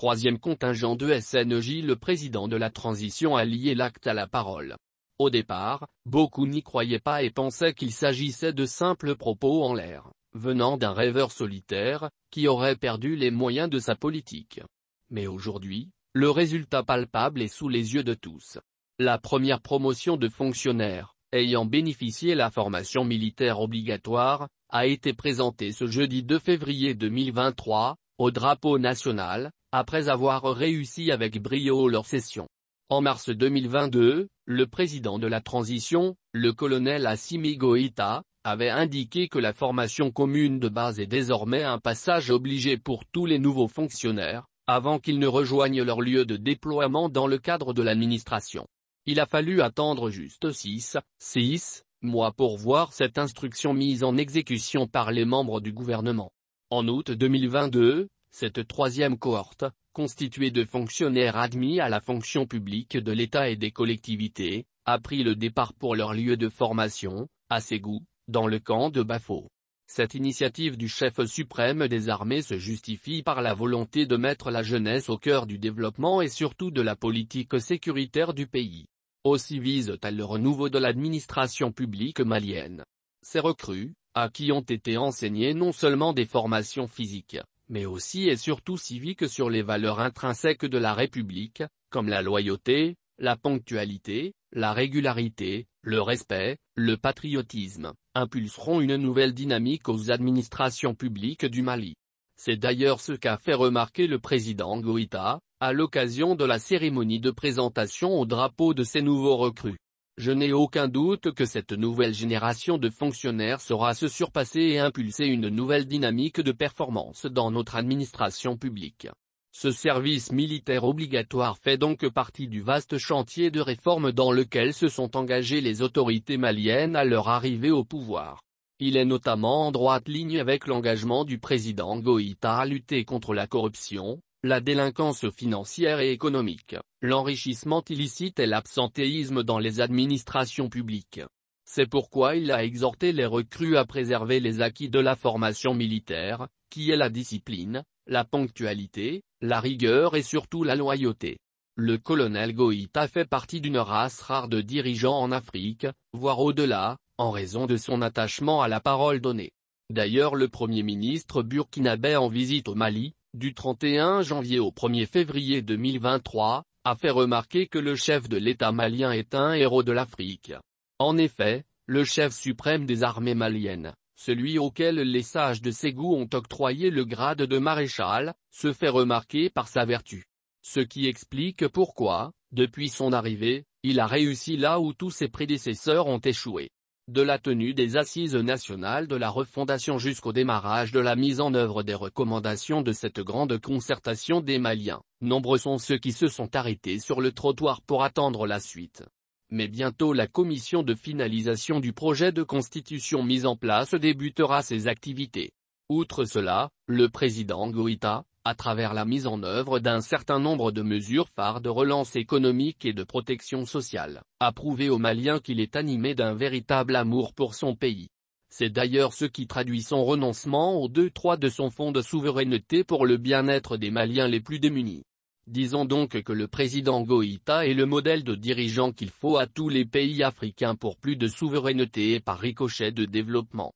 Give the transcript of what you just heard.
troisième contingent de SNJ le président de la transition a lié l'acte à la parole. Au départ, beaucoup n'y croyaient pas et pensaient qu'il s'agissait de simples propos en l'air, venant d'un rêveur solitaire, qui aurait perdu les moyens de sa politique. Mais aujourd'hui, le résultat palpable est sous les yeux de tous. La première promotion de fonctionnaires, ayant bénéficié la formation militaire obligatoire, a été présentée ce jeudi 2 février 2023, au drapeau national, après avoir réussi avec brio leur session. En mars 2022, le président de la transition, le colonel Assimi Goïta, avait indiqué que la formation commune de base est désormais un passage obligé pour tous les nouveaux fonctionnaires, avant qu'ils ne rejoignent leur lieu de déploiement dans le cadre de l'administration. Il a fallu attendre juste 6, 6 mois pour voir cette instruction mise en exécution par les membres du gouvernement. En août 2022, cette troisième cohorte, constituée de fonctionnaires admis à la fonction publique de l'État et des collectivités, a pris le départ pour leur lieu de formation, à Ségou, dans le camp de Bafo. Cette initiative du chef suprême des armées se justifie par la volonté de mettre la jeunesse au cœur du développement et surtout de la politique sécuritaire du pays. Aussi vise-t-elle le renouveau de l'administration publique malienne. Ces recrues, à qui ont été enseignées non seulement des formations physiques, mais aussi et surtout civique sur les valeurs intrinsèques de la République, comme la loyauté, la ponctualité, la régularité, le respect, le patriotisme, impulseront une nouvelle dynamique aux administrations publiques du Mali. C'est d'ailleurs ce qu'a fait remarquer le président Goïta, à l'occasion de la cérémonie de présentation au drapeau de ses nouveaux recrues. Je n'ai aucun doute que cette nouvelle génération de fonctionnaires saura se surpasser et impulser une nouvelle dynamique de performance dans notre administration publique. Ce service militaire obligatoire fait donc partie du vaste chantier de réforme dans lequel se sont engagées les autorités maliennes à leur arrivée au pouvoir. Il est notamment en droite ligne avec l'engagement du président Goïta à lutter contre la corruption, la délinquance financière et économique, l'enrichissement illicite et l'absentéisme dans les administrations publiques. C'est pourquoi il a exhorté les recrues à préserver les acquis de la formation militaire, qui est la discipline, la ponctualité, la rigueur et surtout la loyauté. Le colonel Goïta fait partie d'une race rare de dirigeants en Afrique, voire au-delà, en raison de son attachement à la parole donnée. D'ailleurs le premier ministre burkinabé en visite au Mali, du 31 janvier au 1er février 2023, a fait remarquer que le chef de l'État malien est un héros de l'Afrique. En effet, le chef suprême des armées maliennes, celui auquel les sages de Ségou ont octroyé le grade de maréchal, se fait remarquer par sa vertu. Ce qui explique pourquoi, depuis son arrivée, il a réussi là où tous ses prédécesseurs ont échoué de la tenue des assises nationales de la refondation jusqu'au démarrage de la mise en œuvre des recommandations de cette grande concertation des Maliens, nombreux sont ceux qui se sont arrêtés sur le trottoir pour attendre la suite. Mais bientôt la commission de finalisation du projet de constitution mise en place débutera ses activités. Outre cela, le président Goïta, à travers la mise en œuvre d'un certain nombre de mesures phares de relance économique et de protection sociale, a prouvé aux Maliens qu'il est animé d'un véritable amour pour son pays. C'est d'ailleurs ce qui traduit son renoncement aux 2-3 de son fonds de souveraineté pour le bien-être des Maliens les plus démunis. Disons donc que le président Goïta est le modèle de dirigeant qu'il faut à tous les pays africains pour plus de souveraineté et par ricochet de développement.